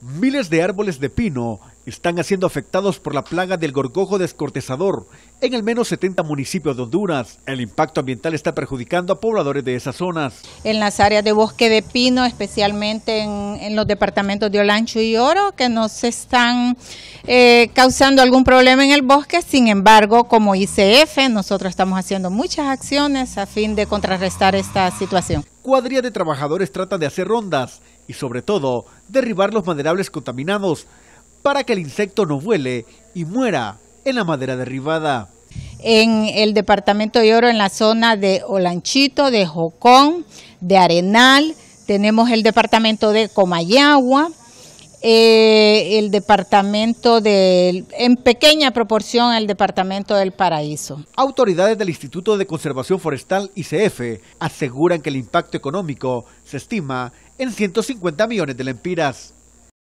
Miles de árboles de pino están siendo afectados por la plaga del gorgojo descortezador en al menos 70 municipios de Honduras. El impacto ambiental está perjudicando a pobladores de esas zonas. En las áreas de bosque de pino, especialmente en, los departamentos de Olancho y Oro, que nos están eh, causando algún problema en el bosque. Sin embargo, como ICF, nosotros estamos haciendo muchas acciones a fin de contrarrestar esta situación cuadrilla de trabajadores trata de hacer rondas y sobre todo derribar los maderables contaminados para que el insecto no vuele y muera en la madera derribada. En el departamento de Oro, en la zona de Olanchito, de Jocón, de Arenal, tenemos el departamento de Comayagua, eh, el departamento del, en pequeña proporción, el departamento del Paraíso. Autoridades del Instituto de Conservación Forestal, ICF, aseguran que el impacto económico se estima en 150 millones de lempiras.